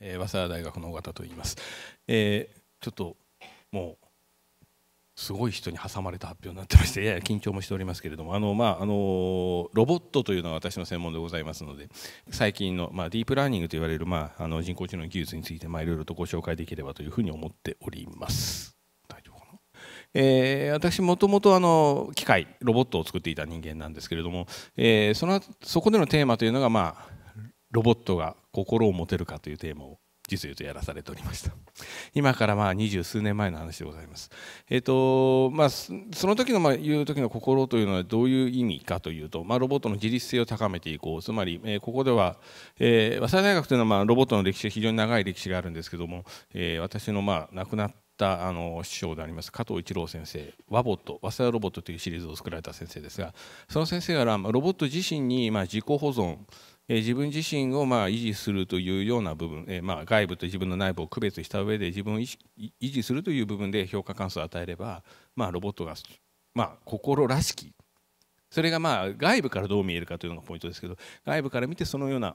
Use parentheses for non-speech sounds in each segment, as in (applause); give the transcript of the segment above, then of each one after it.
えー、早稲田大学の尾形と言います、えー、ちょっともうすごい人に挟まれた発表になってましてやや緊張もしておりますけれどもあの、まあ、あのロボットというのは私の専門でございますので最近の、まあ、ディープラーニングと言われる、まあ、あの人工知能の技術について、まあ、いろいろとご紹介できればというふうに思っております。大丈夫かなえー、私もともと機械ロボットを作っていた人間なんですけれども、えー、そのそこでのテーマというのが、まあロボットが心を持てるかというテーマを実をとやらされておりました (laughs) 今からまあ二十数年前の話でございますえっ、ー、とまあその時のまあ言う時の心というのはどういう意味かというとまあロボットの自立性を高めていこうつまりえここではえ早稲田大学というのはまあロボットの歴史非常に長い歴史があるんですけどもえ私のまあ亡くなったあの師匠であります加藤一郎先生ワボット早稲田ロボットというシリーズを作られた先生ですがその先生からロボット自身にまあ自己保存え自分自身をまあ維持するというような部分、えまあ、外部と自分の内部を区別した上で自分を維持するという部分で評価関数を与えれば、まあ、ロボットが、まあ、心らしきそれがまあ外部からどう見えるかというのがポイントですけど外部から見てそのような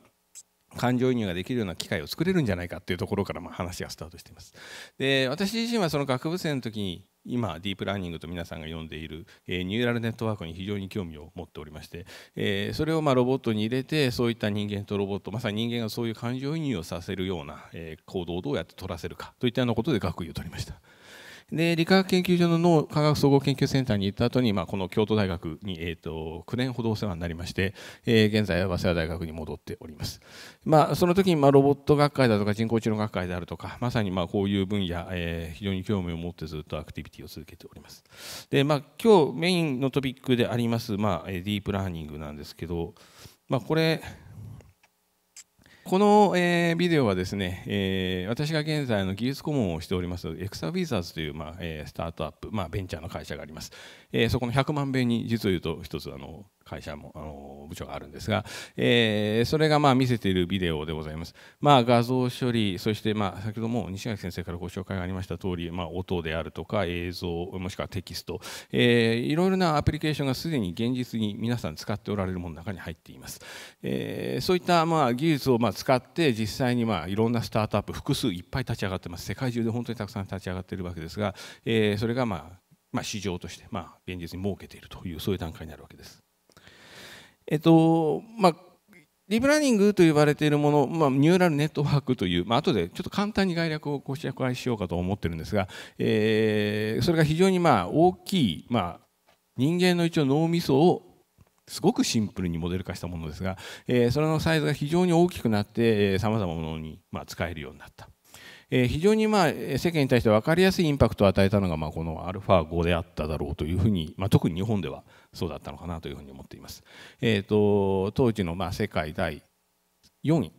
感情移入ができるような機会を作れるんじゃないかっていうところからま話がスタートしています。で私自身はその学部生の時に今ディープラーニングと皆さんが読んでいる、えー、ニューラルネットワークに非常に興味を持っておりまして、えー、それをまロボットに入れてそういった人間とロボットまさに人間がそういう感情移入をさせるような、え行動をどうやって取らせるかといったようなことで学位を取りました。で理化学研究所の脳科学総合研究センターに行った後に、まあ、この京都大学に、えーと、と9年ほどお世話になりまして、えー、現在は早稲田大学に戻っております、まあ、その時に、まあ、ロボット学会だとか人工知能学会であるとかまさにまあこういう分野、えー、非常に興味を持ってずっとアクティビティを続けておりますで、まあ、今日メインのトピックであります、まあ、ディープラーニングなんですけど、まあ、これこの、えー、ビデオはですね、えー、私が現在の技術顧問をしておりますエクサウィザーズという、まあえー、スタートアップ、まあ、ベンチャーの会社があります、えー、そこの100万倍に実を言うと一つあの会社もあの部長があるんですが、えー、それがまあ見せているビデオでございます。まあ、画像処理、そしてまあ先ほども西垣先生からご紹介がありました通り、まあ、音であるとか映像、もしくはテキスト、えー、いろいろなアプリケーションがすでに現実に皆さん使っておられるものの中に入っています。えー、そういったまあ技術をまあ使って実際にまあいろんなスタートアップ、複数いっぱい立ち上がってます。世界中で本当にたくさん立ち上がっているわけですが、えー、それがまあまあ、市場として、まあ、現実に設けているというそういう段階になるわけです。えっとまあ、リープラーニングと呼ばれているもの、まあ、ニューラルネットワークという、まあ後でちょっと簡単に概略をご紹介しようかと思ってるんですが、えー、それが非常にまあ大きい、まあ、人間の一応脳みそをすごくシンプルにモデル化したものですが、えー、それのサイズが非常に大きくなってさまざまなものにまあ使えるようになった。え非常にまあ世間に対して分かりやすいインパクトを与えたのがまあこのァ5であっただろうというふうに、まあ、特に日本ではそうだったのかなというふうに思っています。えーと、当時のまあ世界第4位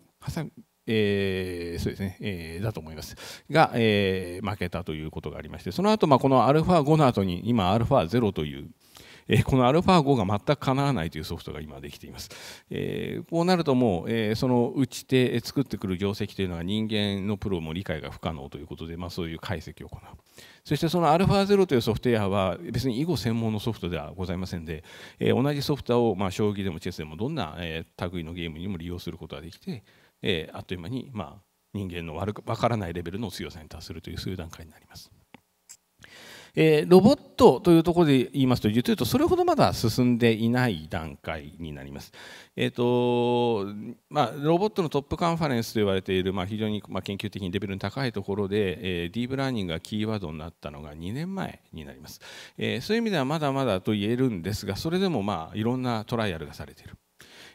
えー、そうですね、えー、だと思いますが、えー、負けたということがありましてその後、まあこのアルファ5の後に今アルファ0という、えこの α5 が全くかなわないというソフトが今できています。えこうなるともう、えその打ち手作ってくる業績というのは人間のプロも理解が不可能ということで、まあ、そういう解析を行う。そしてその α0 というソフトウェアは別に囲碁専門のソフトではございませんで、え同じソフトを、ま将棋でもチェスでもどんな、え類のゲームにも利用することができて、えあっという間に、ま人間のわからないレベルの強さに達するというそういう段階になります。えー、ロボットというところで言いますと実っ言うとそれほどまだ進んでいない段階になります。えーとまあ、ロボットのトップカンファレンスと言われている、まあ、非常に、まあ、研究的にレベルの高いところで、えー、ディープラーニングがキーワードになったのが2年前になります、えー、そういう意味ではまだまだと言えるんですがそれでも、まあ、いろんなトライアルがされている。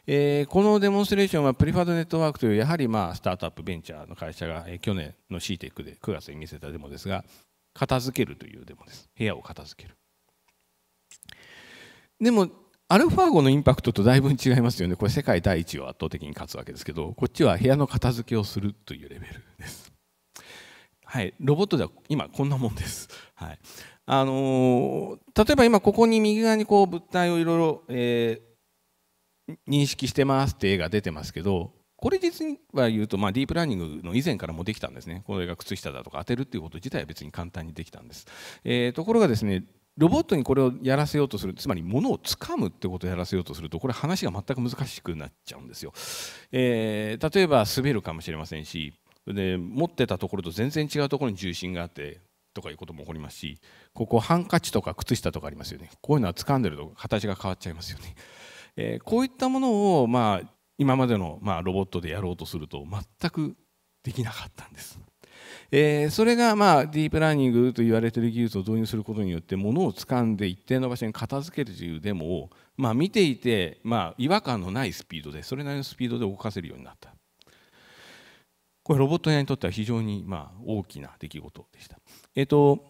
えー、このデモンストレーションはプリファードネットワークというやはりまあスタートアップベンチャーの会社が去年の CTEC で9月に見せたデモですが片付けるというデモです部屋を片付けるでもアルファ号のインパクトとだいぶ違いますよねこれ世界第一を圧倒的に勝つわけですけどこっちは部屋の片付けをするというレベルですはいロボットでは今こんなもんですはいあのー、例えば今ここに右側にこう物体をいろいろ認識してますって絵が出てますけどこれ実は言うと、まあ、ディープラーニングの以前からもできたんですねこれが靴下だとか当てるっていうこと自体は別に簡単にできたんです、えー、ところがですねロボットにこれをやらせようとするつまり物をつかむってことをやらせようとするとこれ話が全く難しくなっちゃうんですよ、えー、例えば滑るかもしれませんしで持ってたところと全然違うところに重心があってとかいうことも起こりますしここハンカチとか靴下とかありますよねこういうのは掴んでると形が変わっちゃいますよね、えー、こういったものをまあ今までの、まあ、ロボットでやろうとすると全くできなかったんです。えー、それが、まあ、ディープラーニングと言われている技術を導入することによってものを掴んで一定の場所に片付けるというデモを、まあ、見ていて、まあ、違和感のないスピードでそれなりのスピードで動かせるようになったこれロボット屋にとっては非常に、まあ、大きな出来事でした。えっ、ー、と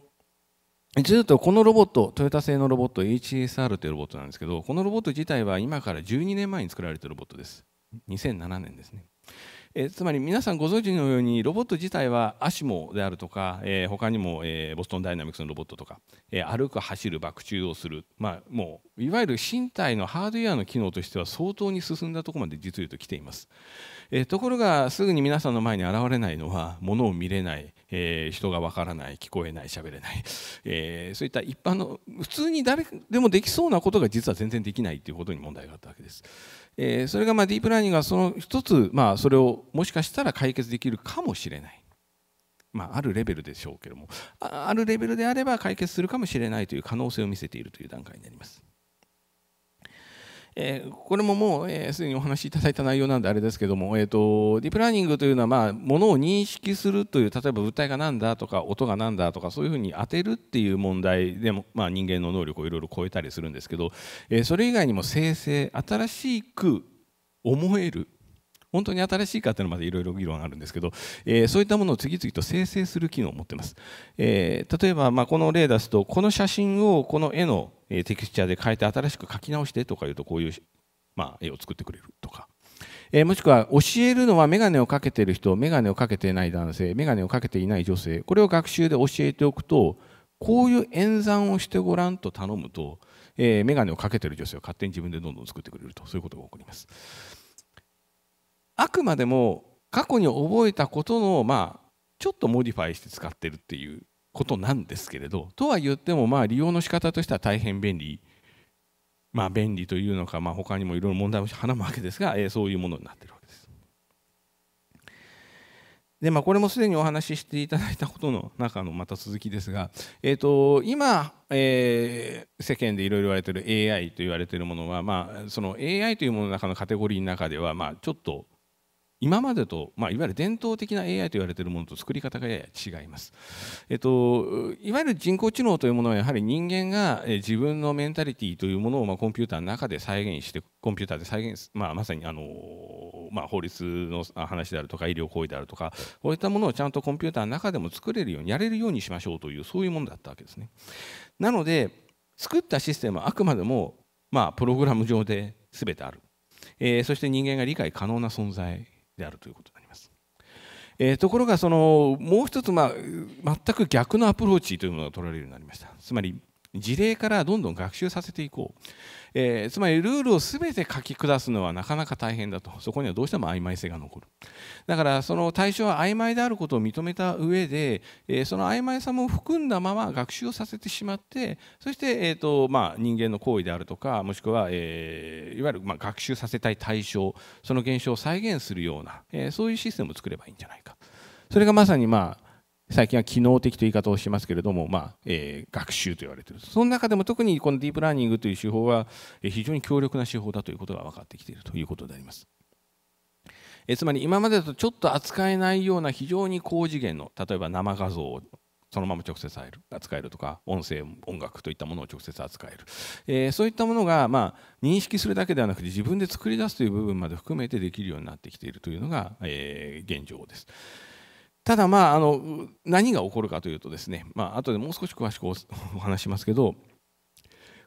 ずっとこのロボット、トヨタ製のロボット、HSR というロボットなんですけど、このロボット自体は今から12年前に作られているロボットです。2007年ですね。えつまり皆さんご存知のようにロボット自体はアシモであるとか、えー、他にも、えー、ボストンダイナミクスのロボットとか、えー、歩く走る爆中をする、まあ、もういわゆる身体のハードウェアの機能としては相当に進んだところまで実を言うと来ています、えところがすぐに皆さんの前に現れないのは物を見れない、え人がわからない聞こえない喋れない、えそういった一般の普通に誰でもできそうなことが実は全然できないということに問題があったわけですえー、それがまあディープラーニングはその一つ、まあ、それをもしかしたら解決できるかもしれない、まあ、あるレベルでしょうけどもあるレベルであれば解決するかもしれないという可能性を見せているという段階になります。えー、これももうすで、えー、にお話しいただいた内容なんであれですけども、えーと、ディープラーニングというのは、まあ、ものを認識するという例えば物体が何だとか音が何だとかそういうふうに当てるっていう問題でも、まあ、人間の能力をいろいろ超えたりするんですけど、えー、それ以外にも生成新しく思える本当に新しいかっていうのまでいろいろ議論あるんですけど、えー、そういったものを次々と生成する機能を持ってます、えー、例えば、まあ、この例出すとこの写真をこの絵のえテクスチャーで変えて新しく書き直してとか言うとこういう、まあ、絵を作ってくれるとか、えー、もしくは教えるのは眼鏡をかけてる人眼鏡をかけてない男性眼鏡をかけていない女性これを学習で教えておくとこういう演算をしてごらんと頼むと、えー、眼鏡をかけてる女性は勝手に自分でどんどん作ってくれるとそういうことが起こります。あくまでも過去に覚えたことの、まあ、ちょっとモディファイして使ってるっていうことなんですけれどとは言ってもまあ利用の仕方としては大変便利まあ便利というのかまあ他にもいろいろ問題も話すわけですが、えそういうものになっているわけです。でまあ、これもすでにお話ししていただいたことの中のまた続きですが、えと、今、え世間でいろいろ言われている AI と言われているものは、まあ、その AI というものの中のカテゴリーの中では、まあ、ちょっと今までと、まあ、いわゆる伝統的な AI と言われているものと作り方がやや違います、えっと、いわゆる人工知能というものはやはり人間が自分のメンタリティというものを、まあ、コンピューターの中で再現してコンピューターで再現まあ、まさにあの、まあ、法律の話であるとか医療行為であるとかこういったものをちゃんとコンピューターの中でも作れるようにやれるようにしましょうというそういうものだったわけですねなので作ったシステムはあくまでも、まあ、プログラム上で全てある、えー、そして人間が理解可能な存在であるということになります。えー、ところがそのもう一つ、まあ、全く逆のアプローチというものが取られるようになりましたつまり事例からどんどん学習させていこうえー、つまりルールを全て書き下すのはなかなか大変だとそこにはどうしても曖昧性が残るだからその対象は曖昧であることを認めた上で、えー、その曖昧さも含んだまま学習をさせてしまってそして、えーとまあ、人間の行為であるとかもしくは、えー、いわゆる、まあ、学習させたい対象その現象を再現するような、えー、そういうシステムを作ればいいんじゃないかそれがまさにまあ最近は機能的という言い方をしますけれども、まあえー、学習と言われているその中でも特にこのディープラーニングという手法は非常に強力な手法だということが分かってきているということであります。えつまり今までだとちょっと扱えないような非常に高次元の例えば生画像をそのまま直接扱えるとか音声音楽といったものを直接扱える、えー、そういったものが、まあ、認識するだけではなくて自分で作り出すという部分まで含めてできるようになってきているというのが、えー、現状です。ただまああの何が起こるかというとですね、まあ後でもう少し詳しくお (laughs) 話しますけど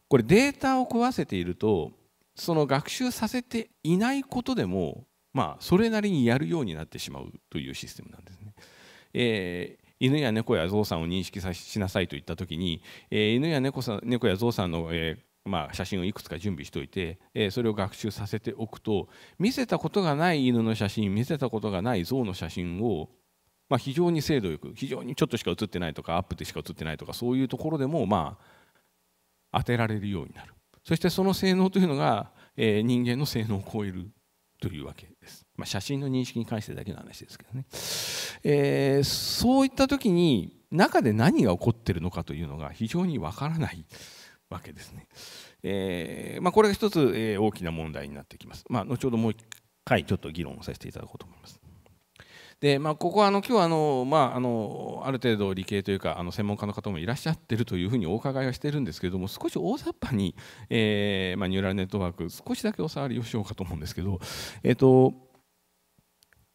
これデータを食わせているとその学習させていないことでもまあそれなりにやるようになってしまうというシステムなんですね。えー、犬や猫や象さんを認識しなさいといった時に、えー、犬や猫さん猫や象さんの、えーまあ、写真をいくつか準備しておいて、えー、それを学習させておくと見せたことがない犬の写真見せたことがない象の写真をまあ、非常に精度よく非常にちょっとしか映ってないとかアップでしか映ってないとかそういうところでもまあ当てられるようになるそしてその性能というのが、えー、人間の性能を超えるというわけです、まあ、写真の認識に関してだけの話ですけどね、えー、そういった時に中で何が起こってるのかというのが非常にわからないわけですね、えー、まあ、これが一つ、え大きな問題になってきます、まあ、後ほどもう一回ちょっと議論をさせていただこうと思いますで、まあ、ここはあの今日はあの、まあ、あのある程度理系というかあの専門家の方もいらっしゃってるというふうにお伺いはしてるんですけれども少し大雑把に、えーまあ、ニューラルネットワーク少しだけお触りをしようかと思うんですけど、えっ、ー、と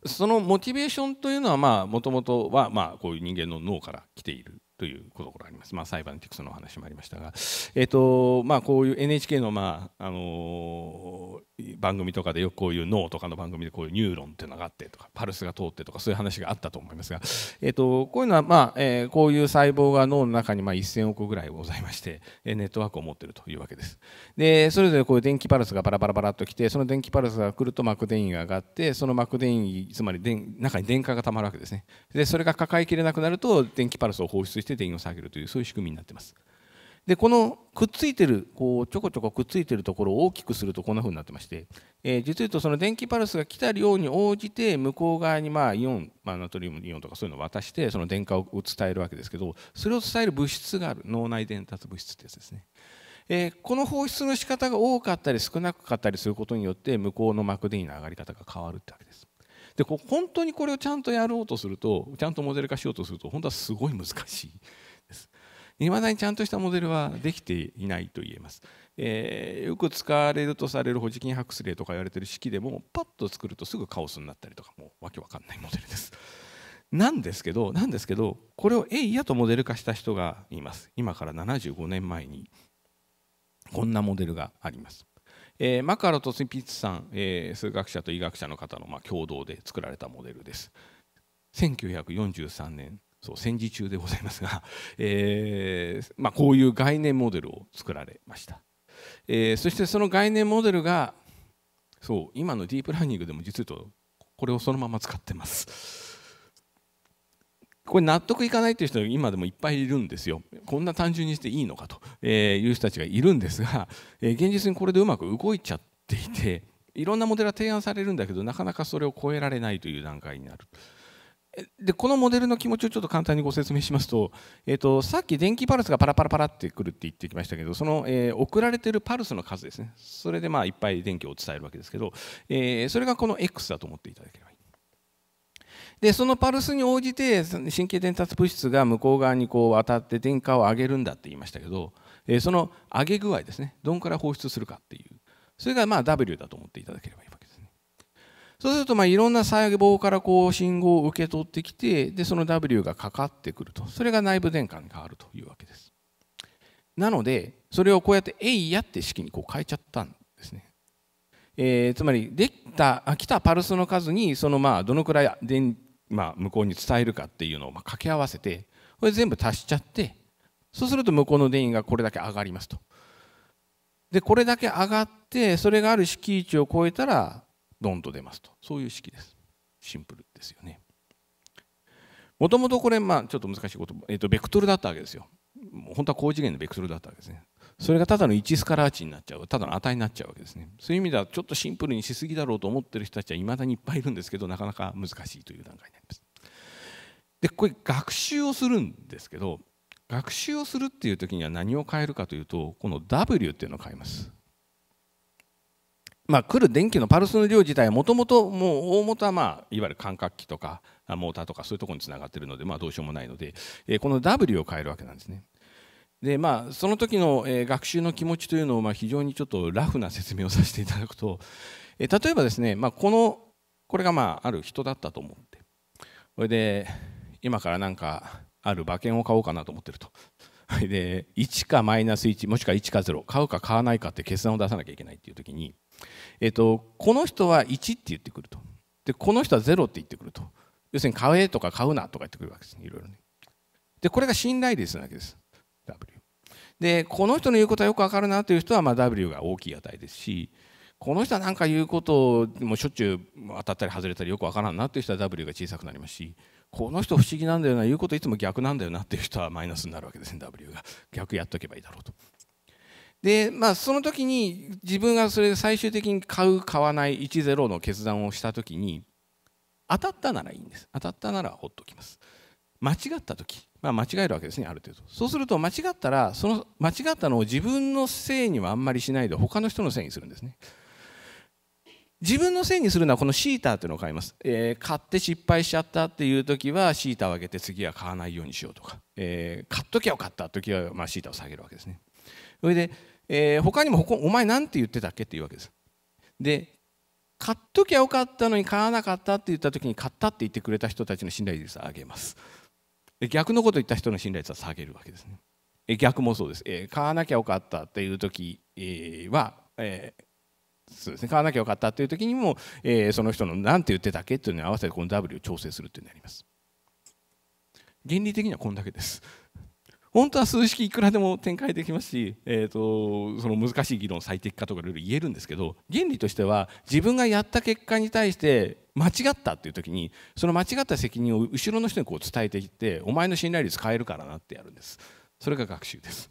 そのモチベーションというのはもともとはまあこういう人間の脳から来ているということがあります、まあ、サイバンティクスの話もありましたが、えーとまあ、こういう NHK の,、まああの番組とかでよくこういう脳とかの番組でこういうニューロンっていうのがあってとかパルスが通ってとかそういう話があったと思いますが、えー、とこういうのは、まあえー、こういう細胞が脳の中にまあ1000億ぐらいございましてネットワークを持ってるというわけです。でそれぞれこういう電気パルスがバラバラバラっときてその電気パルスが来ると膜電位が上がってその膜電位つまり電中に電荷がたまるわけですね。でそれが抱えきれなくなると電気パルスを放出してて電位を下げるというそういう仕組みになってますでこのくっついてるこうちょこちょこくっついてるところを大きくするとこんな風になってまして、えー、実言うとその電気パルスが来た量に応じて向こう側にまあイオン、まあ、ナトリウムイオンとかそういうのを渡してその電荷を伝えるわけですけどそれを伝える物質がある脳内伝達物質ってやつですね。えー、この放出の仕方が多かったり少なかったりすることによって向こうの膜電位の上がり方が変わるってわけです。でこ本当にこれをちゃんとやろうとするとちゃんとモデル化しようとすると本当はすごい難しいですいまだにちゃんとしたモデルはできていないと言えます、えー、よく使われるとされるホジキン・ハクスレーとか言われてる式でもパッと作るとすぐカオスになったりとかもうわけわかんないモデルですなんですけどなんですけどこれをえいやとモデル化した人がいます今から75年前にこんなモデルがありますえー、マカロとスピッツさん、えー、数学者と医学者の方の、まあ、共同で作られたモデルです。1943年そう戦時中でございますが、(laughs) えーまあ、こういう概念モデルを作られました、えー、そしてその概念モデルがそう今のディープラーニングでも実はこれをそのまま使ってますこれ納得いかないという人が今でもいっぱいいるんですよ。こんな単純にしていいのかという人たちがいるんですが、現実にこれでうまく動いちゃっていて、いろんなモデルが提案されるんだけど、なかなかそれを超えられないという段階になる。でこのモデルの気持ちをちょっと簡単にご説明しますと,、えー、とさっき電気パルスがパラパラパラってくるって言ってきましたけどその、えー、送られてるパルスの数ですねそれでまあいっぱい電気を伝えるわけですけど、えー、それがこの X だと思っていただければでそのパルスに応じて神経伝達物質が向こう側にこう渡って電荷を上げるんだって言いましたけど、えその上げ具合ですねどんから放出するかっていうそれがまあ W だと思っていただければいいわけですねそうするとまあいろんな細胞からこう信号を受け取ってきてでその W がかかってくるとそれが内部電荷に変わるというわけですなのでそれをこうやって「えいや」って式にこう変えちゃったんですねえー、つまりできた来たパルスの数にそのまあどのくらい電まあ、向こうに伝えるかっていうのを掛け合わせてこれ全部足しちゃってそうすると向こうの電位がこれだけ上がりますと。でこれだけ上がってそれがある式位置を超えたらドンと出ますとそういう式です。シンプルですよね。もともとこれ、まあ、ちょっと難しいこと、えー、とベクトルだったわけですよ。本当は高次元のベクトルだったわけですね。それがただの1スカラー値になっちゃうただの値になっちゃうわけですねそういう意味ではちょっとシンプルにしすぎだろうと思ってる人たちはいまだにいっぱいいるんですけどなかなか難しいという段階になりますでこれ学習をするんですけど学習をするっていう時には何を変えるかというとこの W っていうのを変えますまあ、来る電気のパルスの量自体はもともともう大元はまあいわゆる感覚器とかモーターとかそういうところにつながっているのでまあどうしようもないので、えこの W を変えるわけなんですね。でまあ、その時の、えー、学習の気持ちというのを、まあ、非常にちょっとラフな説明をさせていただくと、えー、例えばですね、まあ、このこれが、まあ、ある人だったと思ってそれで今からなんかある馬券を買おうかなと思ってると (laughs) で1かマイナス1もしくは1か0買うか買わないかって決断を出さなきゃいけないっていう時に、えーと、この人は1って言ってくるとでこの人は0って言ってくると要するに買えとか買うなとか言ってくるわけですねいろいろねでこれが信頼率なわけですでこの人の言うことはよくわかるなという人はま W が大きい値ですしこの人は何か言うことをもうしょっちゅう当たったり外れたりよくわからんなという人は W が小さくなりますしこの人不思議なんだよな言うこといつも逆なんだよなっていう人はマイナスになるわけですね W が逆やっとけばいいだろうと。でまあその時に自分がそれ最終的に買う買わない10の決断をした時に当たったならいいんです当たったならほっときます間違った時まあ、間違えるわけですねある程度そうすると間違ったらその間違ったのを自分のせいにはあんまりしないで他の人のせいにするんですね自分のせいにするのはこのシーターっていうのを買います、えー、買って失敗しちゃったっていう時はシーターを上げて次は買わないようにしようとか、えー、買っときゃよかった時はまあシーターを下げるわけですねそれで、えー、他にもお前なんて言ってたっけっていうわけですで買っときゃよかったのに買わなかったって言った時に買ったって言ってくれた人たちの信頼率を上げます逆のことを言った人の信頼率は下げるわけですね。逆もそうです。えー、買わなきゃよかったっていう時は、えーそうですね、買わなきゃよかったっていう時にも、えー、その人の何て言ってたっけっていうのに合わせてこの W を調整するっていうのになります。原理的にはこんだけです。本当は数式いくらでも展開できますし、えーと、その難しい議論最適化とかいろいろ言えるんですけど原理としては自分がやった結果に対して間違ったっていう時にその間違った責任を後ろの人にこう伝えていってお前の信頼率変えるからなってやるんですそれが学習です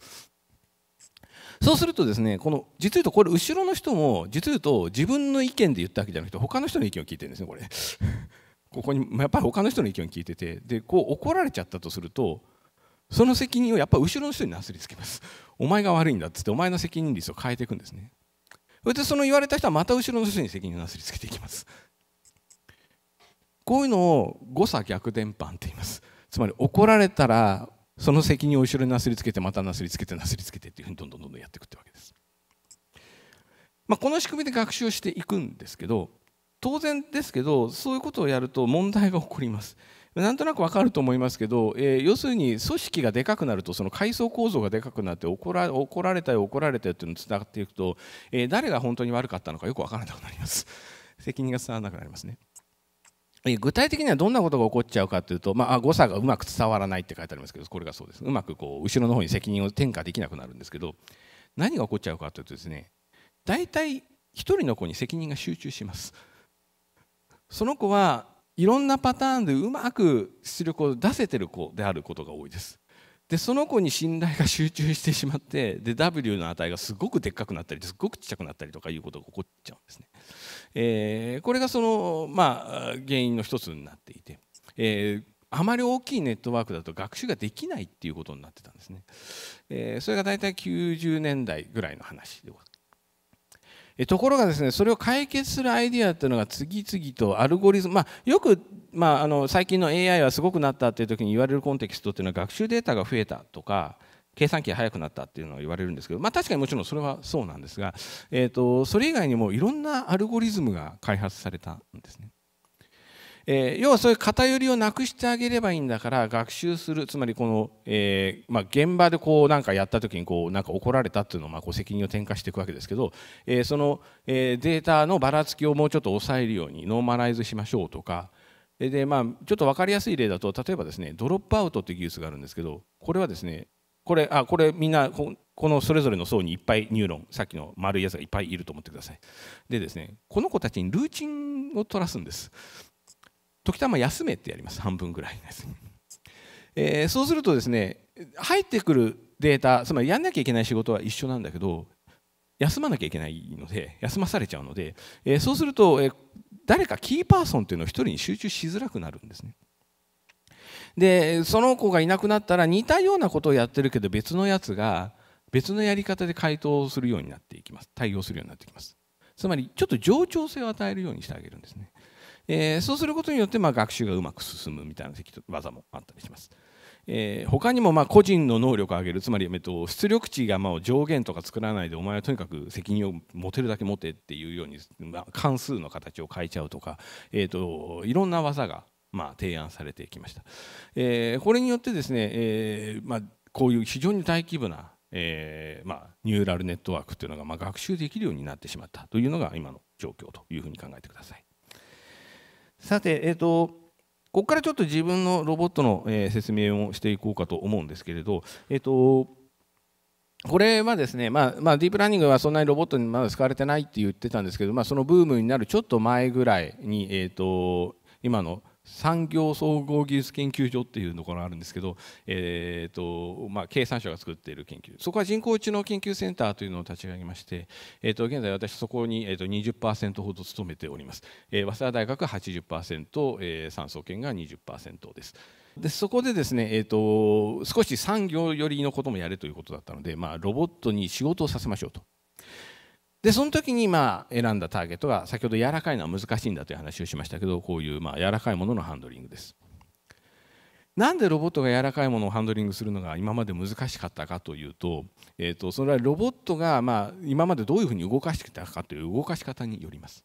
そうするとですねこの実言うとこれ後ろの人も実言うと自分の意見で言ったわけじゃなくて他の人の意見を聞いてるんですねこれ (laughs) ここにやっぱり他の人の意見を聞いててでこう怒られちゃったとするとその責任をやっぱ後ろの人になすりつけます。お前が悪いんだっつって、お前の責任率を変えていくんですね。それでその言われた人はまた後ろの人に責任をなすりつけていきます。こういうのを誤差逆伝播って言います。つまり怒られたらその責任を後ろになすりつけてまたなすりつけてなすりつけてっていうふうにどんどんどんどんやっていくってわけです。まあ、この仕組みで学習していくんですけど当然ですけどそういうことをやると問題が起こります。なんとなくわかると思いますけど、えー、要するに組織がでかくなるとその階層構造がでかくなって怒ら怒られたよ怒られたよっていうのにつながっていくと、えー、誰が本当に悪かったのかよくわからなくなります (laughs) 責任が伝わらなくなりますね。具体的にはどんなことが起こっちゃうかというと、まあ、誤差がうまく伝わらないって書いてありますけどこれがそうですうまくこう後ろの方に責任を転嫁できなくなるんですけど何が起こっちゃうかというとですね大体1人の子に責任が集中しますその子はいろんなパターンでうまく出力を出せてる子であることが多いですでその子に信頼が集中してしまってで W の値がすごくでっかくなったりすごくちっちゃくなったりとかいうことが起こっちゃうんですね、えー、これがその、まあ、原因の一つになっていて、えーあまり大きいネットワークだと学習ができないっていうことになってたんですね。えー、それが大体90年代ぐらいの話でございます。ところがですねそれを解決するアイディアというのが次々とアルゴリズム、まあ、よく、まあ、あの最近の AI はすごくなったっていう時に言われるコンテキストっていうのは学習データが増えたとか計算機が速くなったっていうのは言われるんですけど、まあ、確かにもちろんそれはそうなんですが、えーとそれ以外にもいろんなアルゴリズムが開発されたんですね。えー、要はそういう偏りをなくしてあげればいいんだから学習するつまりこの、えー、まあ、現場でこうなんかやった時にこうなんか怒られたっていうのをまあこう責任を転嫁していくわけですけど、えー、その、えデータのばらつきをもうちょっと抑えるようにノーマライズしましょうとかで、まあ、ちょっと分かりやすい例だと例えばですねドロップアウトっていう技術があるんですけどこれはですねこれあこれみんなここのそれぞれの層にいっぱいニューロンさっきの丸いやつがいっぱいいると思ってくださいでですねこの子たちにルーチンを取らすんです時たま休めってやります半分ぐらいです、(laughs) えー、そうするとですね入ってくるデータつまりやんなきゃいけない仕事は一緒なんだけど休まなきゃいけないので休まされちゃうので、えー、そうすると、えー、誰かキーパーソンっていうのを1人に集中しづらくなるんですね。でその子がいなくなったら似たようなことをやってるけど別のやつが別のやり方で回答するようになっていきます対応するようになってきますつまりちょっと冗長性を与えるようにしてあげるんですねえー、そうすることによってまあ学習がうまく進むみたいな技もあったりします。えー、他にもま個人の能力を上げるつまり、えっと、出力値がまあ上限とか作らないでお前はとにかく責任を持てるだけ持てっていうように、ま関数の形を変えちゃうとか、えーと、いろんな技がま提案されてきました、えー、これによってですね、えー、まあ、こういう非常に大規模な、えー、まあ、ニューラルネットワークというのがま学習できるようになってしまったというのが今の状況というふうに考えてください。さて、えーと、ここからちょっと自分のロボットの、えー、説明をしていこうかと思うんですけれど、えーと、これはですね、まあ、まあ、ディープラーニングはそんなにロボットにまだ使われてないって言ってたんですけど、まあ、そのブームになるちょっと前ぐらいに、えーと今の産業総合技術研究所っていうところがあるんですけど、えーとまあ、経産省が作っている研究そこは人工知能研究センターというのを立ち上げまして、えー、と現在私そこに、えー、と20%ほど勤めております、えー、早稲田大学80%、えー、産総研が20%ですでそこでですね、えーと、と少し産業寄りのこともやれということだったので、まあ、ロボットに仕事をさせましょうとでその時にまあ選んだターゲットが先ほど柔らかいのは難しいんだという話をしましたけどこういうまあ柔らかいもののハンドリングです。なんでロボットが柔らかいものをハンドリングするのが今まで難しかったかというと,、えー、とそれはロボットがまあ今までどういうふうに動かしてきたかという動かし方によります。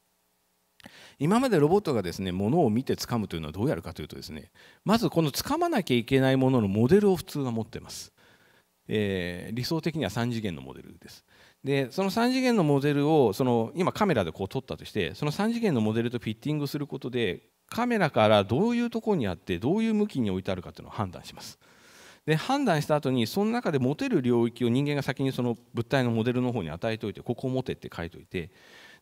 今までロボットがですねものを見て掴むというのはどうやるかというとですねまずこの掴まなきゃいけないもののモデルを普通は持ってます、えー、理想的には3次元のモデルですでその3次元のモデルをその今カメラでこう撮ったとしてその3次元のモデルとフィッティングすることでカメラからどういうところにあってどういう向きに置いてあるかっていうのを判断します。で判断した後にその中で持てる領域を人間が先にその物体のモデルの方に与えておいてここを持てって書いておいて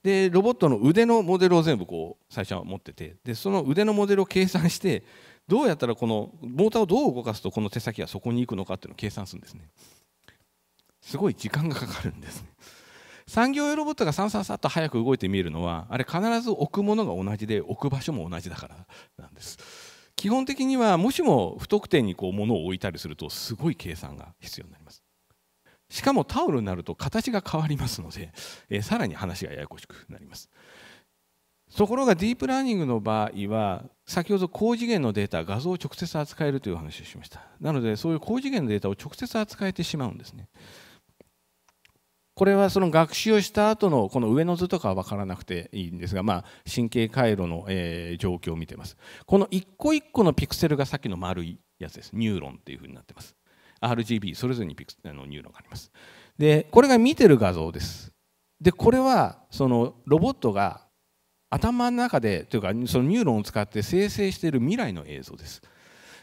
でロボットの腕のモデルを全部こう最初は持っててでその腕のモデルを計算してどうやったらこのモーターをどう動かすとこの手先がそこに行くのかっていうのを計算するんですね。すごい時間がかかるんですね産業用ロボットがさんさんさっと早く動いて見えるのはあれ必ず置くものが同じで置く場所も同じだからなんです基本的にはもしも不特定にこう物を置いたりするとすごい計算が必要になりますしかもタオルになると形が変わりますので、えー、さらに話がややこしくなりますところがディープラーニングの場合は先ほど高次元のデータ画像を直接扱えるという話をしましたなのでそういう高次元のデータを直接扱えてしまうんですねこれはその学習をした後のこの上の図とかは分からなくていいんですが、まあ、神経回路の、え状況を見てますこの一個一個のピクセルがさっきの丸いやつですニューロンっていうふうになってます RGB それぞれにピクあのニューロンがありますでこれが見てる画像ですでこれはそのロボットが頭の中でというかそのニューロンを使って生成している未来の映像です、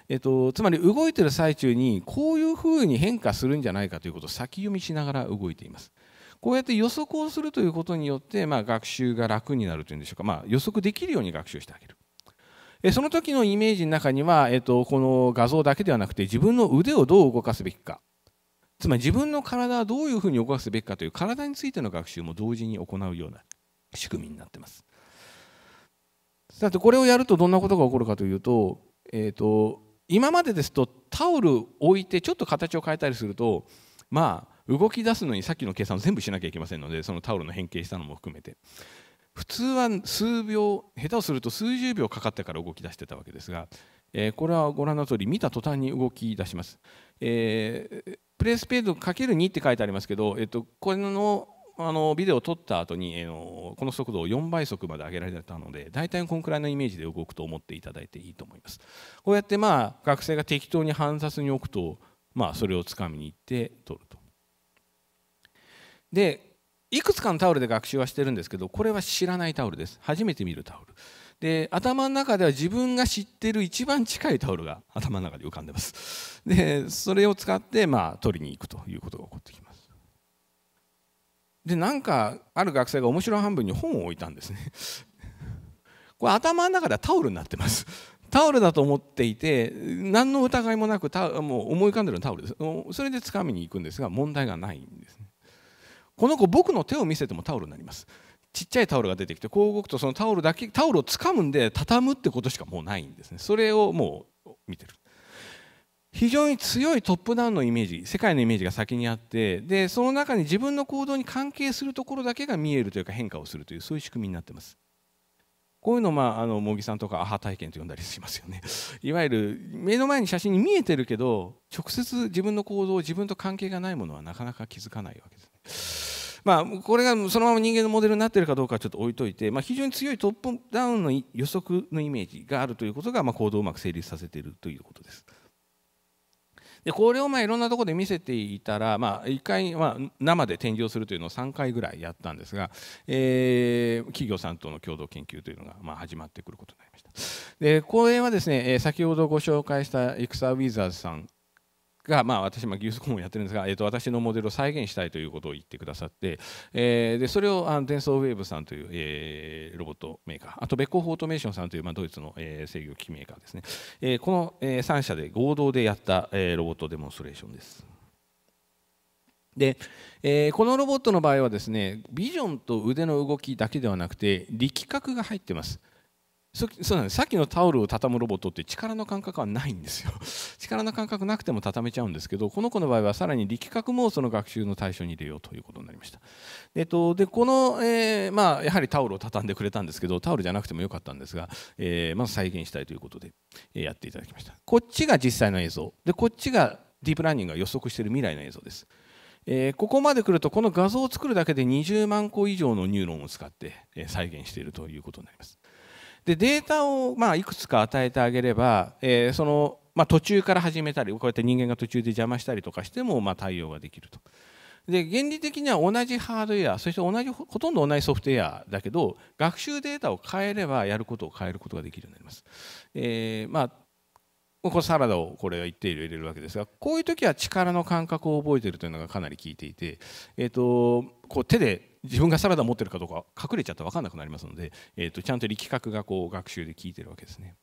えっと、つまり動いてる最中にこういうふうに変化するんじゃないかということを先読みしながら動いていますこうやって予測をするということによって、まあ、学習が楽になるというんでしょうか、まあ、予測できるように学習してあげる。その時のイメージの中には、えっと、この画像だけではなくて自分の腕をどう動かすべきかつまり自分の体はどういうふうに動かすべきかという体についての学習も同時に行うような仕組みになってます。さてこれをやるとどんなことが起こるかというと,、えーと、と今までですとタオルを置いてちょっと形を変えたりするとまあ動き出すのにさっきの計算を全部しなきゃいけませんのでそのタオルの変形したのも含めて普通は数秒下手をすると数十秒かかってから動き出してたわけですが、えー、これはご覧の通り見た途端に動き出します、えー、プレイスペード ×2 って書いてありますけど、えっと、これのあのビデオを撮った後に、えのこの速度を4倍速まで上げられたので大体こんくらいのイメージで動くと思っていただいていいと思います。こうやってまあ学生が適当に観雑に置くと、まあ、それをつかみに行って撮ると。でいくつかのタオルで学習はしてるんですけどこれは知らないタオルです初めて見るタオルで頭の中では自分が知ってる一番近いタオルが頭の中で浮かんでますでそれを使ってまあ取りに行くということが起こってきますでなんかある学生が面白半分に本を置いたんですねこれ頭の中ではタオルになってますタオルだと思っていて何の疑いもなくもう思い浮かんでるタオルですそれでつかみに行くんですが問題がないんですねこの子僕の手を見せてもタオルになりますちっちゃいタオルが出てきてこう動くとそのタオルだけタオルを掴むんで畳むってことしかもうないんですねそれをもう見てる非常に強いトップダウンのイメージ世界のイメージが先にあってでその中に自分の行動に関係するところだけが見えるというか変化をするというそういう仕組みになってますこういうのまああの茂木さんとかアハ体験と呼んだりしますよね (laughs) いわゆる目の前に写真に見えてるけど直接自分の行動自分と関係がないものはなかなか気づかないわけですねまあ、これがそのまま人間のモデルになっているかどうかはちょっと置いといて、まあ、非常に強いトップダウンの予測のイメージがあるということが、まあ、行動をうまく成立させているということです。でこれをまあいろんなところで見せていたら、まあ、1回、まあ、生で展示をするというのを3回ぐらいやったんですが、えー、企業さんとの共同研究というのがまあ始まってくることになりましたでこれはですね先ほどご紹介したエクサウィザーズさんが、まあ、私、まあ、技術顧問やってるんですが、えーと、私のモデルを再現したいということを言ってくださって、えー、でそれをあのデンソーウェーブさんという、えー、ロボットメーカー、あとベッコーフォートメーションさんという、まあ、ドイツの、えー、制御機メーカーですね、えー、この、えー、3社で合同でやった、えー、ロボットデモンストレーションです。で、えー、このロボットの場合はですねビジョンと腕の動きだけではなくて力学が入ってますそうなんさっきのタオルを畳むロボットって力の感覚はないんですよ (laughs) 力の感覚なくても畳めちゃうんですけどこの子の場合はさらに力学もその学習の対象に入れようということになりました。えっと、でこの、えー、まあ、やはりタオルを畳んでくれたんですけどタオルじゃなくてもよかったんですが、えー、まず再現したいということで、えー、やっていただきました。こっちが実際の映像でこっちがディープラーニングが予測している未来の映像です。えー、ここまで来るとこの画像を作るだけで20万個以上のニューロンを使って、再現しているということになります。でデータをまあいくつか与えてあげれば、えー、そのまあ、途中から始めたりこうやって人間が途中で邪魔したりとかしてもま対応ができると。で原理的には同じハードウェアそして同じほとんど同じソフトウェアだけど学習データを変えればやることを変えることができるようになります。えー、まあこサラダをこれは一定量入れるわけですがこういう時は力の感覚を覚えてるというのがかなり効いていて、えーとこう手で自分がサラダ持ってるかどうか隠れちゃったら分かんなくなりますので、えー、とちゃんと力学がこう学習で聞いてるわけですね。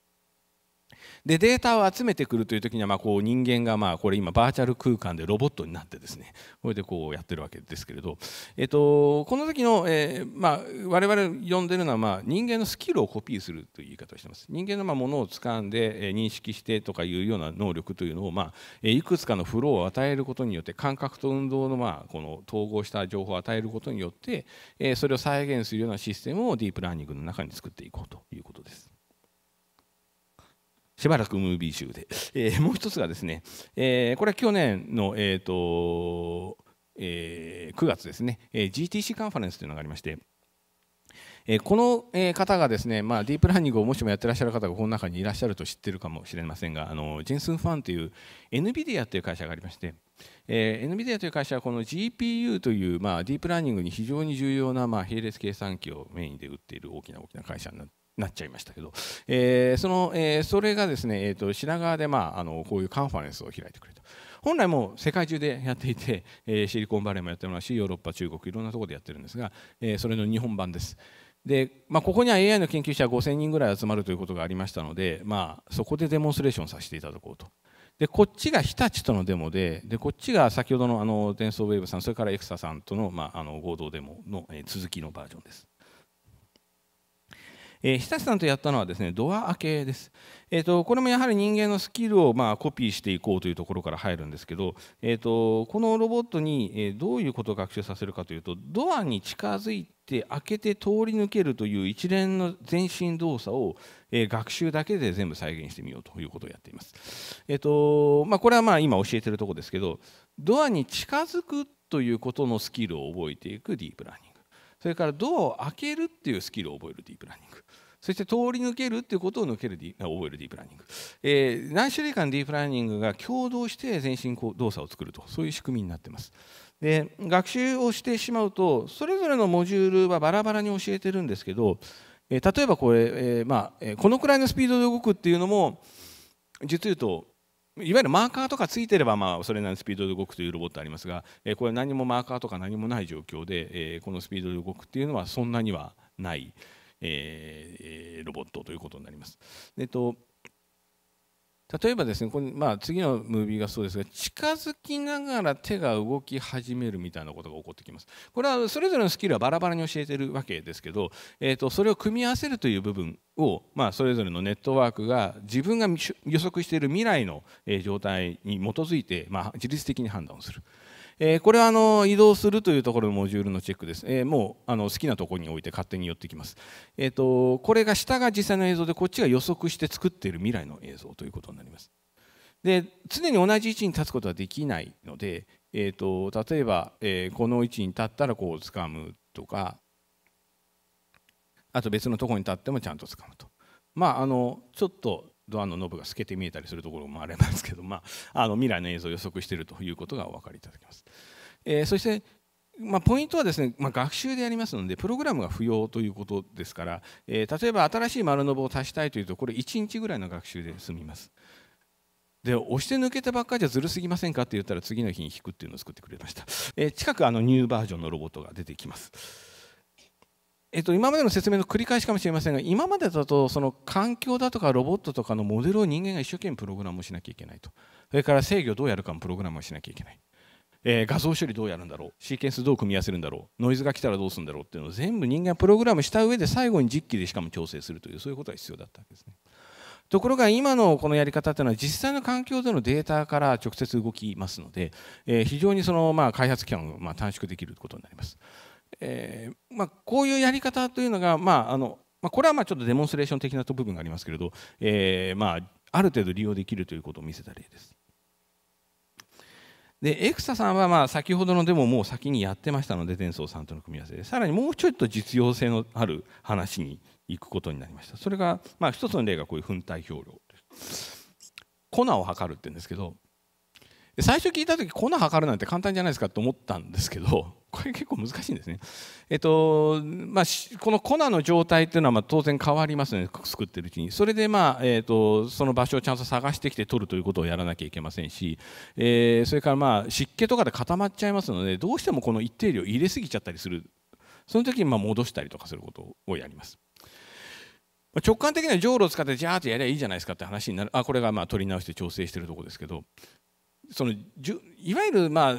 でデータを集めてくるという時にはまこう人間がまあこれ今バーチャル空間でロボットになってですねこれでこうやってるわけですけれど、えっと、この時の、えま我々呼んでるのはま人間のスキルをコピーするという言い方をしてます人間のまものを掴んで認識してとかいうような能力というのを、まいくつかのフローを与えることによって感覚と運動のまこの統合した情報を与えることによって、えそれを再現するようなシステムをディープラーニングの中に作っていこうということです。しばらくムービー集で、えー、もう一つがですね、えー、これは去年の、えーとえー、9月ですね、えー、GTC カンファレンスというのがありまして、えー、この、えー、方がですね、まあ、ディープラーニングをもしもやってらっしゃる方がこの中にいらっしゃると知ってるかもしれませんがあのジェンスンファンという NVIDIA という会社がありまして、えー、NVIDIA という会社はこの GPU という、まあ、ディープラーニングに非常に重要な、まあ、並列計算機をメインで売っている大きな大きな会社になってなっちゃいましたけど、えー、そのえー、それがですね、えーと、品川で、まあ、あのこういうカンファレンスを開いてくれた本来も世界中でやっていて、えー、シリコンバレーもやってますしヨーロッパ中国いろんなところでやってるんですが、えー、それの日本版です。でまあ、ここには AI の研究者5000人ぐらい集まるということがありましたので、まあ、そこでデモンストレーションさせていただこうとでこっちが日立とのデモででこっちが先ほどのあのデンソーウェーブさんそれからエクサさんとの,、まあ、あの合同デモの、え続きのバージョンです。えー、久志さんとやったのはですねドア開けです、えーと、これもやはり人間のスキルをまあコピーしていこうというところから入るんですけど、えーと、このロボットにどういうことを学習させるかというとドアに近づいて開けて通り抜けるという一連の全身動作を、えー、学習だけで全部再現してみようということをやっています。えーとまあ、これはまあ今教えてるとこですけどドアに近づくということのスキルを覚えていくディープラーニング。それからドアを開けるっていうスキルを覚えるディープラーニングそして通り抜けるっていうことを抜けるディ覚えるディープラーニング、えー、何種類かのディープラーニングが共同して全身動作を作るとそういう仕組みになってますで学習をしてしまうとそれぞれのモジュールはバラバラに教えてるんですけど、えー、例えばこれ、えー、まあ、このくらいのスピードで動くっていうのも実言うといわゆるマーカーとかついてれば、まあ、それなりのスピードで動くというロボットありますが、えこれ何もマーカーとか何もない状況で、えこのスピードで動くっていうのはそんなにはない、えロボットということになります。えっと例えばですねこれ、まあ、次のムービーがそうですが近づきながら手が動き始めるみたいなことが起こってきますこれはそれぞれのスキルはバラバラに教えてるわけですけど、えーと、とそれを組み合わせるという部分を、まあ、それぞれのネットワークが自分が予測している未来の状態に基づいて、まあ、自律的に判断をする。えー、これはあの移動するというところのモジュールのチェックです、えー、もうあの好きなところに置いて勝手に寄ってきます、えーと、これが下が実際の映像でこっちが予測して作っている未来の映像ということになりますで常に同じ位置に立つことはできないので、えーと、と例えば、えー、この位置に立ったらこう掴むとかあと別のところに立ってもちゃんと掴むとまああのちょっとドアのノブが透けて見えたりするところもありますけど、まあ、(laughs) あの未来の映像を予測しているということがお分かりいただけます。えー、そして、まあ、ポイントはですね、まあ、学習でやりますのでプログラムが不要ということですから、えー、例えば新しい丸ノブを足したいというとこれ1日ぐらいの学習で済みます。で押して抜けたばっかりじゃずるすぎませんかって言ったら次の日に引くっていうのを作ってくれました、えー、近くあのニューバージョンのロボットが出てきます。えっと、今までの説明の繰り返しかもしれませんが今までだとその環境だとかロボットとかのモデルを人間が一生懸命プログラムをしなきゃいけないとそれから制御どうやるかもプログラムをしなきゃいけない、えー、画像処理どうやるんだろうシーケンスどう組み合わせるんだろうノイズが来たらどうするんだろうっていうのを全部人間がプログラムした上で最後に実機でしかも調整するというそういうことが必要だったわけですねところが今のこのやり方っていうのは実際の環境でのデータから直接動きますので、えー、非常にそのまあ開発期間をまあ短縮できることになります。えー、まあ、こういうやり方というのが、まああのまあ、これはまあちょっとデモンストレーション的な部分がありますけれど、えー、まあ、ある程度利用できるということを見せた例です。でエクサさんはまあ先ほどのデモも先にやってましたので転送さんとの組み合わせでさらにもうちょっと実用性のある話に行くことになりましたそれがまあ一つの例がこういう粉体表量粉を測るって言うんですけど最初聞いた時粉を測るなんて簡単じゃないですかと思ったんですけどこれ結構難しいんですね。えっとまあ、この粉の状態っていうのはま当然変わりますので作ってるうちにそれで、まあえっと、その場所をちゃんと探してきて取るということをやらなきゃいけませんし、えー、それからまあ湿気とかで固まっちゃいますのでどうしてもこの一定量入れすぎちゃったりするその時にま戻したりとかすることをやります。直感的にはじょうろを使ってジャーッとやりゃいいじゃないですかって話になるあこれがまあ取り直して調整してるとこですけどそのいわゆるまあ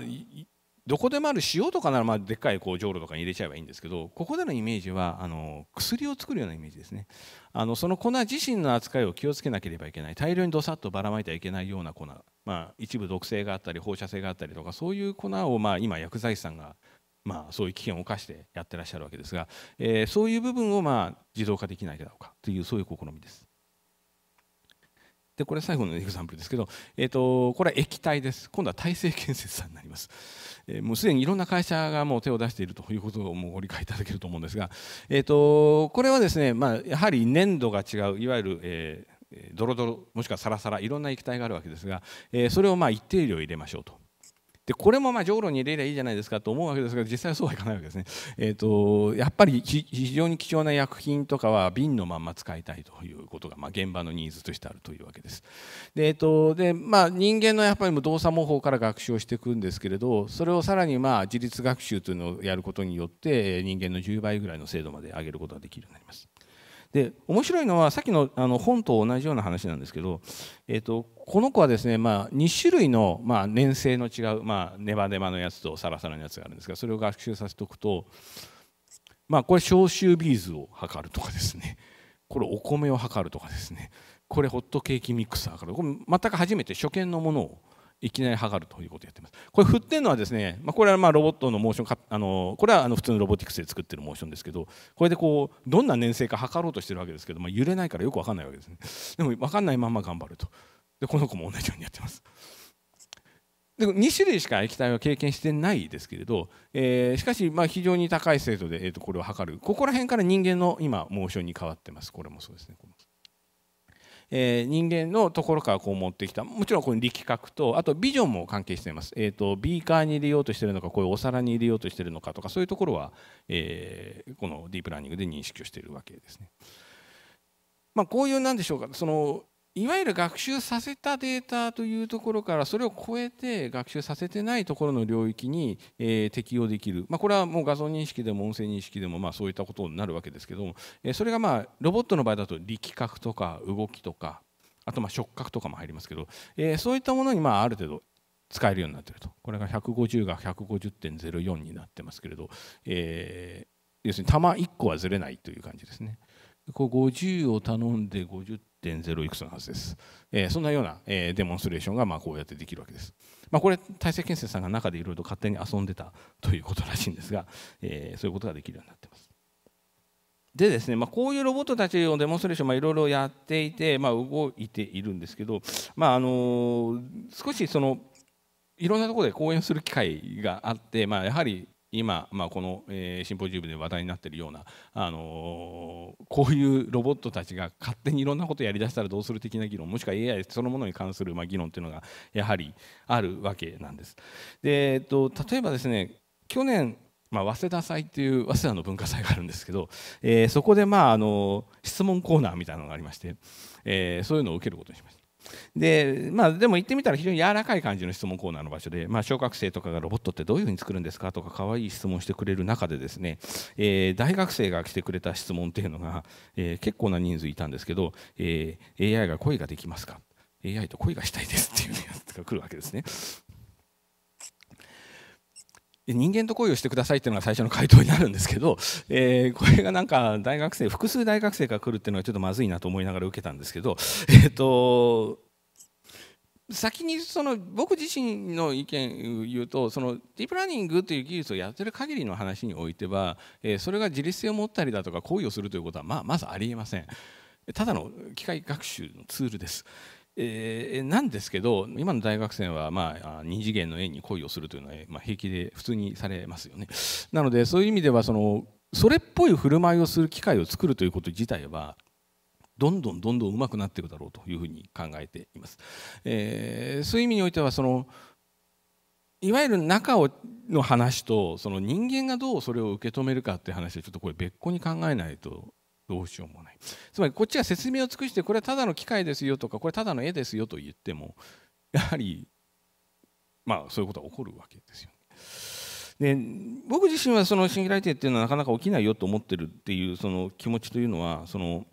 どこでもある塩とかならまあでっかいこうじょうろとかに入れちゃえばいいんですけどここでのイメージはあの薬を作るようなイメージですねあのその粉自身の扱いを気をつけなければいけない大量にどさっとばらまいてはいけないような粉、まあ、一部毒性があったり放射性があったりとかそういう粉をまあ今薬剤師さんがまあそういう危険を冒してやってらっしゃるわけですが、えー、そういう部分をまあ自動化できないだろうかというそういう試みです。でこれ最後のエグザンプルですけど、えーと、これは液体です今度は体制建設さんになります、えー、もうすでにいろんな会社がもう手を出しているということをもうご理解いただけると思うんですが、えーと、とこれはですね、まあ、やはり粘度が違ういわゆる、えードロドロもしくはサラサラいろんな液体があるわけですが、えー、それをまあ一定量入れましょうとでこれもまあ上路に入れればいいじゃないですかと思うわけですが実際はそうはいかないわけですね、えーと、やっぱり非常に貴重な薬品とかは瓶のまんま使いたいということが、まあ、現場のニーズとしてあるというわけです。で,、えーとでまあ、人間のやっぱり動作模倣から学習をしていくんですけれどそれをさらにまあ自律学習というのをやることによって人間の10倍ぐらいの精度まで上げることができるようになります。で面白いのはさっきのあの本と同じような話なんですけど、えーと、この子はですね、まあ、2種類の、まあ、粘性の違う、まあ、ネバネバのやつとサラサラのやつがあるんですがそれを学習させておくと、まあ、これ消臭ビーズを測るとかですね (laughs) これお米を測るとかですねこれホットケーキミックス測るこれ全く初めて初見のものをいきなり測るということをやってます。これ振ってるのはですね、まあ、これはまあロボットのモーションあのこれはあの普通のロボティクスで作ってるモーションですけどこれでこうどんな粘性か測ろうとしてるわけですけど、まあ、揺れないからよく分かんないわけですねでも分かんないまま頑張るとでこの子も同じようにやってます。で2種類しか液体は経験してないですけれど、えー、しかしまあ非常に高い精度で、えー、とこれを測るここら辺から人間の今モーションに変わってますこれもそうですね。えー、人間のところからこう持ってきたもちろんこの力学とあとビジョンも関係しています、えーと、ビーカーに入れようとしてるのかこういうお皿に入れようとしてるのかとかそういうところは、えー、このディープラーニングで認識をしているわけですね。まあ、こういうなんでしょうかそのいわゆる学習させたデータというところからそれを超えて学習させてないところの領域に、え適用できる、まあ、これはもう画像認識でも音声認識でもまあそういったことになるわけですけども、えそれがまあロボットの場合だと力学とか動きとかあとま触覚とかも入りますけど、えそういったものにまあある程度使えるようになってるとこれが150が150.04になってますけれど、え要するに玉1個はずれないという感じですね。こう50を頼んで50 1.0いくつのはずです、えー、そんなような、えー、デモンストレーションがまあこうやってできるわけです、まあ、これ大成建設さんが中でいろいろ勝手に遊んでたということらしいんですが、えー、そういうことができるようになってますでですね、まあ、こういうロボットたちのデモンストレーションいろいろやっていて、まあ、動いているんですけど、まあ、あの少しそのいろんなところで講演する機会があって、まあ、やはり今、まあ、この、えー、シンポジウムで話題になっているような、あのー、こういうロボットたちが勝手にいろんなことやりだしたらどうする的な議論もしくは AI そのものに関する、まあ、議論というのがやはりあるわけなんです。でえっと、例えばですね去年まあ、早稲田祭っていう早稲田の文化祭があるんですけど、えー、そこでまああの質問コーナーみたいなのがありまして、えー、そういうのを受けることにしました。でまあ、でも行ってみたら非常に柔らかい感じの質問コーナーの場所で、まあ、小学生とかがロボットってどういうふうに作るんですかとか可愛い質問してくれる中でですね、えー、大学生が来てくれた質問っていうのが、えー、結構な人数いたんですけど、えー、AI が恋ができますか AI と恋がしたいですっていうやつが来るわけですね。人間と恋をしてくださいっていうのが最初の回答になるんですけど、えー、これがなんか大学生複数大学生が来るっていうのはちょっとまずいなと思いながら受けたんですけど、えーと、先にその僕自身の意見を言うとそのディープラーニングという技術をやってる限りの話においては、えー、それが自立性を持ったりだとか行為をするということは、まあ、まずありえません。ただの機械学習のツールです。えー、なんですけど今の大学生は、まあ、2次元の円に恋をするというのは、まあ、平気で普通にされますよね。なのでそういう意味ではそのそれっぽい振る舞いをする機会を作るということ自体はどんどんどんどん上手くなっていくだろうというふうに考えています。えー、そういう意味においてはそのいわゆる中をの話とその人間がどうそれを受け止めるかっていう話はちょっとこれ別個に考えないとどうしようもないつまりこっちが説明を尽くしてこれはただの機械ですよとかこれただの絵ですよと言ってもやはりまあそういうことは起こるわけですよ、で僕自身はそのシンギュラリティっていうのはなかなか起きないよと思ってるっていうその気持ちというのはその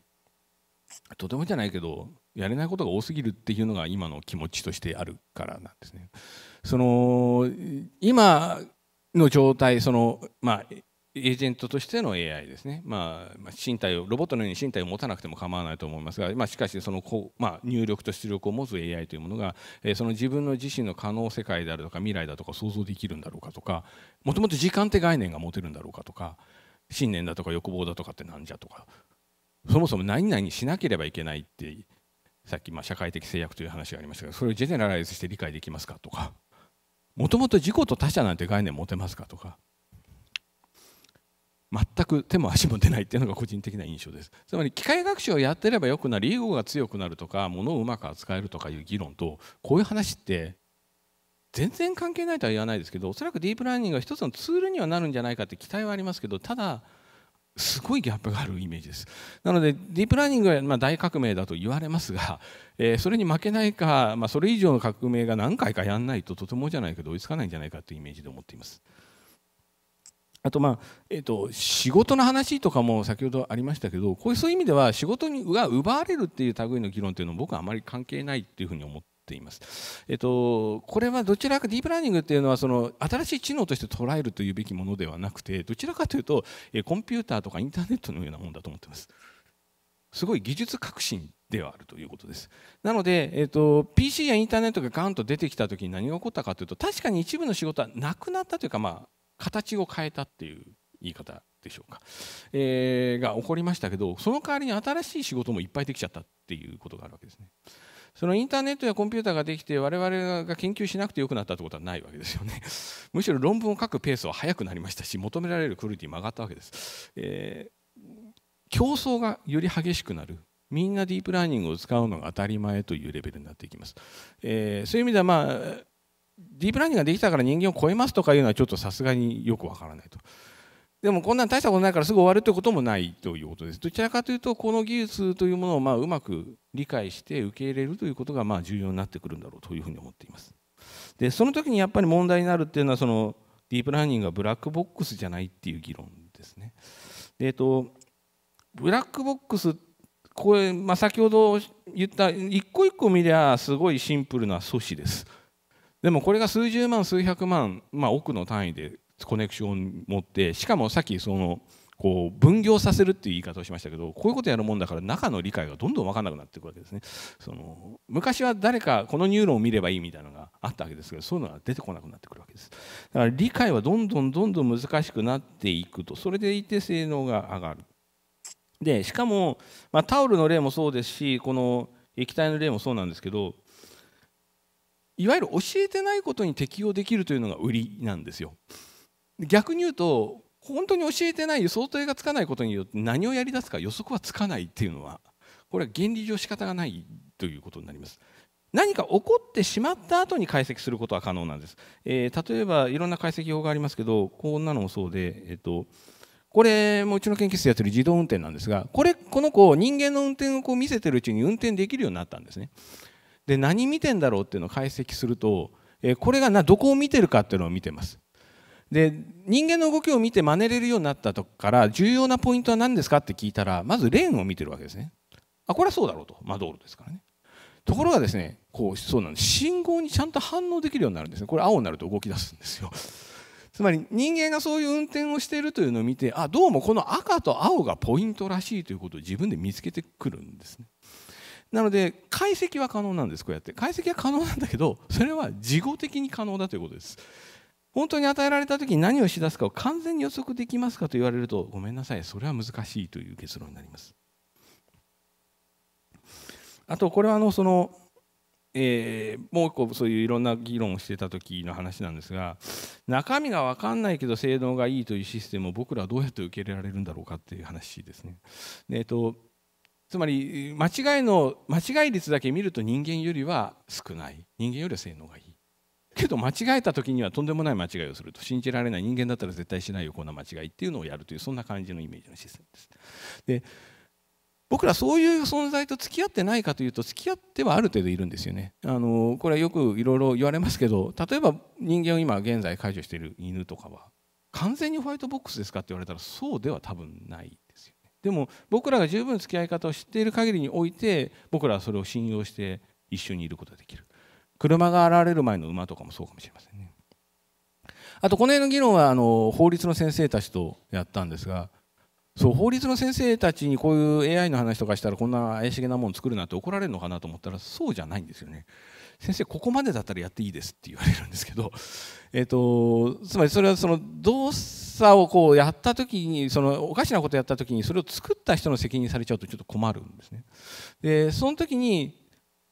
とてもじゃないけどやれないことが多すぎるっていうのが今の気持ちとしてあるからなんですね。その今の状態その、まあ、エージェントとしての AI ですね、まあ、身体をロボットのように身体を持たなくても構わないと思いますが、まあ、しかしそのこう、まあ、入力と出力を持つ AI というものが、えー、その自分の自身の可能世界であるとか未来だとか想像できるんだろうかとかもともと時間って概念が持てるんだろうかとか信念だとか欲望だとかってなんじゃとかそもそも何々しなければいけないってさっきまあ社会的制約という話がありましたがそれをジェネラライズして理解できますかとかもともと自己と他者なんて概念持てますかとか。全く手も足も出ないっていうのが個人的な印象ですつまり機械学習をやってればよくなり英語が強くなるとかものをうまく扱えるとかいう議論とこういう話って全然関係ないとは言わないですけどおそらくディープラーニングは一つのツールにはなるんじゃないかって期待はありますけどただすごいギャップがあるイメージですなのでディープラーニングはま大革命だと言われますが、えー、それに負けないか、まあ、それ以上の革命が何回かやんないととてもじゃないけど追いつかないんじゃないかっていうイメージで思っています。あと、まあえーと、仕事の話とかも先ほどありましたけどこういうそういう意味では仕事が奪われるっていう類の議論というのは僕はあまり関係ないというふうに思っています。えっと、これはどちらかディープラーニングっていうのはその新しい知能として捉えるというべきものではなくてどちらかというとコンピューターとかインターネットのようなものだと思ってます。すごい技術革新ではあるということです。なので、えーと、PC やインターネットがガンと出てきた時に何が起こったかというと確かに一部の仕事はなくなったというか、まあ、形を変えたっていう言い方でしょうか、えー、が起こりましたけどその代わりに新しい仕事もいっぱいできちゃったっていうことがあるわけですね。そのインターネットやコンピューターができて我々が研究しなくてよくなったってことはないわけですよね。むしろ論文を書くペースは速くなりましたし求められるクオリティも上がったわけです。えー、競争がより激しくなるみんなディープラーニングを使うのが当たり前というレベルになっていきます。えー、そういう意味では、まあディープラーニングができたから人間を超えますとかいうのはちょっとさすがによくわからないと。でもこんなん大したことないからすぐ終わるということもないということです。どちらかというとこの技術というものをまあうまく理解して受け入れるということがまあ重要になってくるんだろうというふうに思っています。でその時にやっぱり問題になるっていうのはそのディープラーニングがブラックボックスじゃないっていう議論ですね。でえっとブラックボックスこれ、まあ、先ほど言った一個一個見りゃすごいシンプルな素子です。でもこれが数十万数百万、まあ、億の単位でコネクションを持ってしかもさっきそのこう分業させるっていう言い方をしましたけどこういうことやるもんだから中の理解がどんどん分かんなくなっていくわけですねその昔は誰かこのニューロンを見ればいいみたいなのがあったわけですけどそういうのが出てこなくなってくるわけですだから理解はどんどんどんどん難しくなっていくとそれでいて性能が上がるでしかも、まあ、タオルの例もそうですしこの液体の例もそうなんですけどいわゆる教えてないことに適用できるというのが売りなんですよ。逆に言うと本当に教えてない想定がつかないことによって何をやりだすか予測はつかないっていうのはこれは原理上仕方がないということになります。何か起こってしまった後に解析することは可能なんです。えー、例えばいろんな解析法がありますけどこんなのもそうで、えーと、これもうちの研究室でやってる自動運転なんですがこれこの子人間の運転をこう見せてるうちに運転できるようになったんですね。で何見てんだろうっていうのを解析するとこれがなどこを見てるかっていうのを見てます。で人間の動きを見て真似れるようになったとから重要なポイントは何ですかって聞いたらまずレーンを見てるわけですね。あこれはそうだろうと、まあ、道路ですからね。ところがですねこうそうなんです信号にちゃんと反応できるようになるんですねこれ青になると動き出すんですよ。(laughs) つまり人間がそういう運転をしているというのを見てあどうもこの赤と青がポイントらしいということを自分で見つけてくるんですね。なので解析は可能なんですこうやって解析は可能なんだけどそれは事後的に可能だということです本当に与えられた時に何をしだすかを完全に予測できますかと言われるとごめんなさいそれは難しいという結論になりますあとこれはあのそのえー、もう一個そういういろんな議論をしてた時の話なんですが中身が分かんないけど性能がいいというシステムを僕らはどうやって受け入れられるんだろうかっていう話ですね。えっとつまり間違いの間違い率だけ見ると人間よりは少ない人間よりは性能がいいけど間違えた時にはとんでもない間違いをすると信じられない人間だったら絶対しないよこんな間違いっていうのをやるというそんな感じのイメージのシステムです。で僕らそういう存在と付き合ってないかというと付き合ってはある程度いるんですよね。あのこれはよくいろいろ言われますけど例えば人間を今現在解除している犬とかは完全にホワイトボックスですかって言われたらそうでは多分ないでも僕らが十分付き合い方を知っている限りにおいて僕らはそれを信用して一緒にいることができる車が現れる前の馬とかもそうかもしれませんねあとこの辺の議論はあの法律の先生たちとやったんですがそう法律の先生たちにこういう AI の話とかしたらこんな怪しげなもん作るなって怒られるのかなと思ったらそうじゃないんですよね先生ここまでだったらやっていいですって言われるんですけど、(laughs) えーと、つまりそれはその動作をこうやった時にそのおかしなことやった時にそれを作った人の責任されちゃうとちょっと困るんですね。でその時に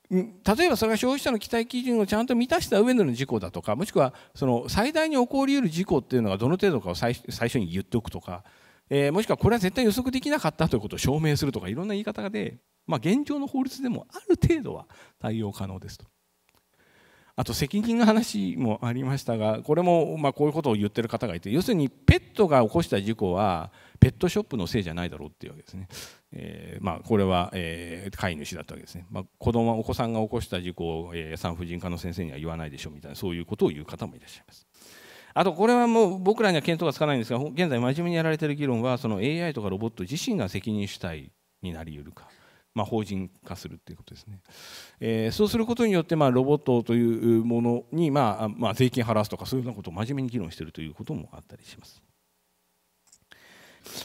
例えばそれが消費者の期待基準をちゃんと満たした上での事故だとかもしくはその最大に起こりうる事故っていうのがどの程度かを最初に言っておくとか、えー、もしくはこれは絶対予測できなかったということを証明するとかいろんな言い方で、まあ、現状の法律でもある程度は対応可能ですと。あと責任の話もありましたがこれもまこういうことを言ってる方がいて要するにペットが起こした事故はペットショップのせいじゃないだろうっていうわけですね、えー、まこれは、え飼い主だったわけですね、まあ、子供お子さんが起こした事故を、え産婦人科の先生には言わないでしょみたいなそういうことを言う方もいらっしゃいます。あとこれはもう僕らには見当がつかないんですが現在真面目にやられている議論はその AI とかロボット自身が責任主体になりうるかまあ、法人化するということですね、えー、そうすることによってまあロボットというものにまあまあ税金払わすとかそういうようなことを真面目に議論しているということもあったりします。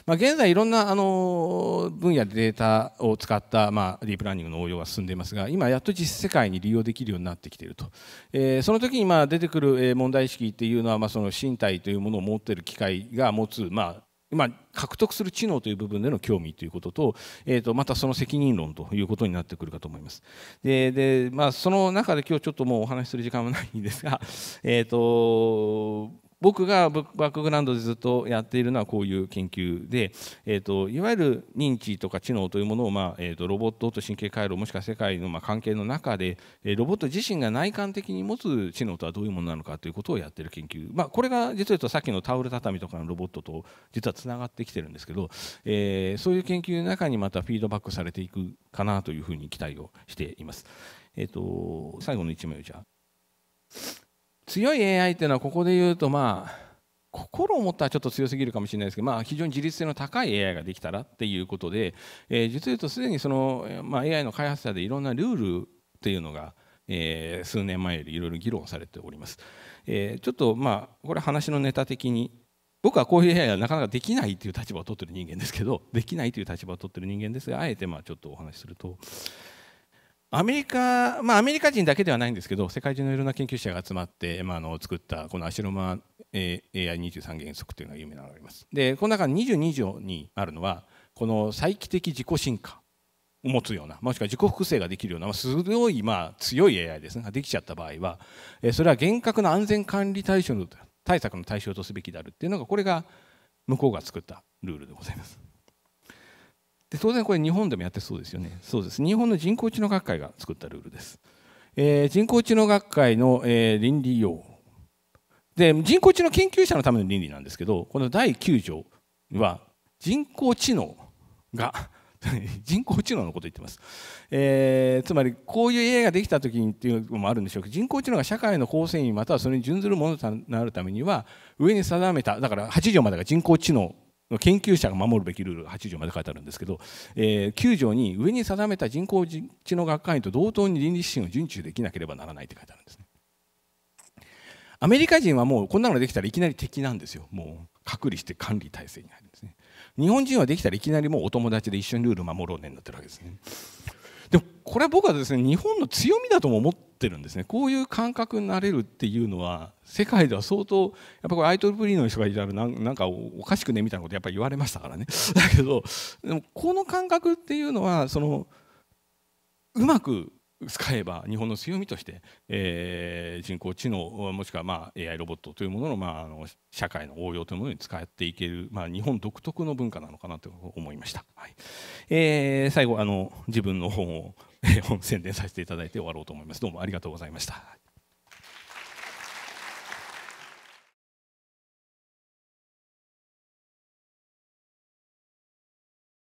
まあ、現在いろんなあの分野でデータを使ったまあディープラーニングの応用は進んでいますが今やっと実世界に利用できるようになってきているとえその時にまあ出てくる問題意識っていうのはまあその身体というものを持っている機械が持つまあまあ、獲得する知能という部分での興味ということと,、えー、とまたその責任論ということになってくるかと思います。でで、まあ、その中で今日ちょっともうお話しする時間はないんですが、えーと僕がバックグラウンドでずっとやっているのはこういう研究で、えーと、いわゆる認知とか知能というものを、まあえーと、ロボットと神経回路もしくは世界のまあ関係の中で、えー、ロボット自身が内観的に持つ知能とはどういうものなのかということをやっている研究、まあ、これが実は言うとさっきのタオル畳とかのロボットと実はつながってきてるんですけど、えー、そういう研究の中にまたフィードバックされていくかなというふうに期待をしています。えーと、最後の1枚じゃあ強い AI っていうのはここで言うとまあ心を持ったらちょっと強すぎるかもしれないですけど、まあ、非常に自立性の高い AI ができたらっていうことで、えー、実を言うとすでにその、まあ、AI の開発者でいろんなルールっていうのが、えー、数年前よりいろいろ議論されております、えー、ちょっとまあこれ話のネタ的に僕はこういう AI はなかなかできないという立場を取ってる人間ですけどできないという立場を取ってる人間ですがあえてまあちょっとお話しすると、アメリカ、まあ、アメリカ人だけではないんですけど世界中のいろんな研究者が集まって、まあ、あの作ったこのアシロマ AI23 原則というのが有名なのがあります。でこの中の22条にあるのはこの再帰的自己進化を持つようなもしくは自己複製ができるようなすごいまあ強い AI ですねができちゃった場合はそれは厳格な安全管理対象対策の対象とすべきであるっていうのがこれが向こうが作ったルールでございます。で当然これ日本でもやってそうですよねそうです日本の人工知能学会が作ったルールです、えー、人工知能学会の、えー、倫理用で人工知能研究者のための倫理なんですけどこの第9条は人工知能が (laughs) 人工知能のこと言ってます、えー、つまりこういう AI ができた時にっていうのもあるんでしょうけど人工知能が社会の構成員またはそれに準ずるものとなるためには上に定めただから8条までが人工知能研究者が守るべきルール8条まで書いてあるんですけど、えー、9条に上に定めた人工知能学会員と同等に倫理指針を遵守できなければならないって書いてあるんですねアメリカ人はもうこんなのできたらいきなり敵なんですよもう隔離して管理体制に入るんですね日本人はできたらいきなりもうお友達で一緒にルール守ろうねになってるわけですねでもこれ僕はですね日本の強みだとも思ってるんですねこういう感覚になれるっていうのは世界では相当やっぱこれル e リーの人がいたらなんかおかしくねみたいなことやっぱり言われましたからねだけどでもこの感覚っていうのはそのうまく使えば日本の強みとして、えー、人工知能もしくはまあ AI ロボットというものの,、まあ、あの社会の応用というものに使っていける、まあ、日本独特の文化なのかなと思いました、はいえー、最後あの自分の本を本宣伝させていただいて終わろうと思いますどうもありがとうございました。